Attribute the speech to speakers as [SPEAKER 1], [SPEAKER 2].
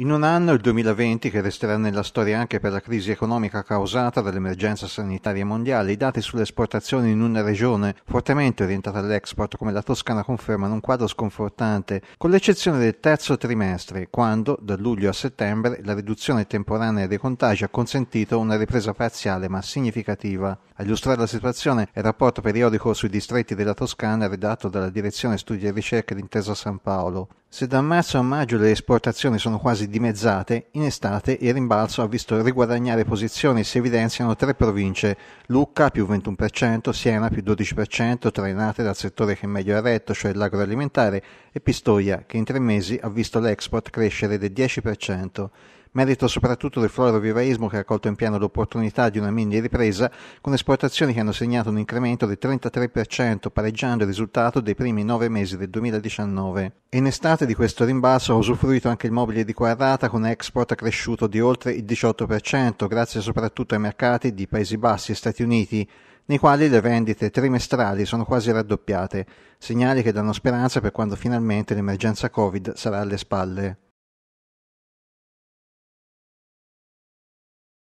[SPEAKER 1] In un anno, il 2020, che resterà nella storia anche per la crisi economica causata dall'emergenza sanitaria mondiale, i dati sulle esportazioni in una regione fortemente orientata all'export come la Toscana confermano un quadro sconfortante, con l'eccezione del terzo trimestre, quando, da luglio a settembre, la riduzione temporanea dei contagi ha consentito una ripresa parziale ma significativa. A illustrare la situazione è il rapporto periodico sui distretti della Toscana redatto dalla Direzione Studi e Ricerche d'Intesa San Paolo. Se da marzo a maggio le esportazioni sono quasi dimezzate, in estate il rimbalzo ha visto riguadagnare posizioni e si evidenziano tre province, Lucca più 21%, Siena più 12%, trainate dal settore che meglio ha retto, cioè l'agroalimentare, e Pistoia, che in tre mesi ha visto l'export crescere del 10% merito soprattutto del florovivaismo che ha colto in piano l'opportunità di una mini ripresa, con esportazioni che hanno segnato un incremento del 33%, pareggiando il risultato dei primi nove mesi del 2019. In estate di questo rimbalzo ha usufruito anche il mobile di Quarrata con export cresciuto di oltre il 18%, grazie soprattutto ai mercati di Paesi Bassi e Stati Uniti, nei quali le vendite trimestrali sono quasi raddoppiate, segnali che danno speranza per quando finalmente l'emergenza Covid sarà alle spalle.